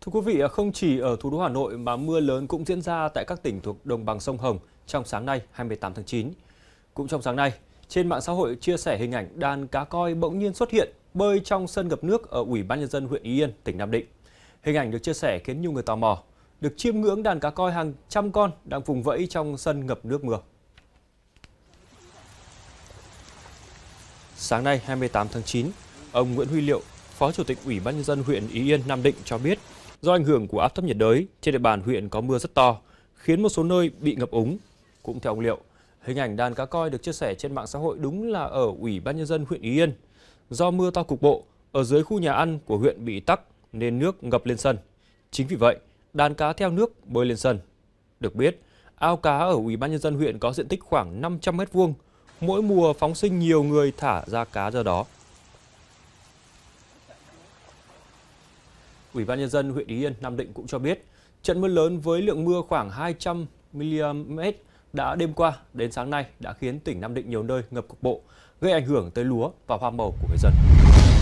Thưa quý vị, à, không chỉ ở thủ đô Hà Nội mà mưa lớn cũng diễn ra tại các tỉnh thuộc đồng bằng sông Hồng trong sáng nay 28 tháng 9. Cũng trong sáng nay, trên mạng xã hội chia sẻ hình ảnh đàn cá coi bỗng nhiên xuất hiện bơi trong sân ngập nước ở Ủy ban nhân dân huyện Ý Yên, tỉnh Nam Định. Hình ảnh được chia sẻ khiến nhiều người tò mò, được chiêm ngưỡng đàn cá coi hàng trăm con đang vùng vẫy trong sân ngập nước mưa. Sáng nay 28 tháng 9, ông Nguyễn Huy Liệu, Phó Chủ tịch Ủy ban nhân dân huyện Ý Yên Nam Định cho biết, Do ảnh hưởng của áp thấp nhiệt đới, trên địa bàn huyện có mưa rất to, khiến một số nơi bị ngập úng. Cũng theo ông Liệu, hình ảnh đàn cá coi được chia sẻ trên mạng xã hội đúng là ở Ủy ban Nhân dân huyện Ý Yên. Do mưa to cục bộ, ở dưới khu nhà ăn của huyện bị tắc nên nước ngập lên sân. Chính vì vậy, đàn cá theo nước bơi lên sân. Được biết, ao cá ở Ủy ban Nhân dân huyện có diện tích khoảng 500 m vuông mỗi mùa phóng sinh nhiều người thả ra cá do đó. Ủy ban nhân dân huyện Ý Yên, Nam Định cũng cho biết, trận mưa lớn với lượng mưa khoảng 200 mm đã đêm qua đến sáng nay đã khiến tỉnh Nam Định nhiều nơi ngập cục bộ, gây ảnh hưởng tới lúa và hoa màu của người dân.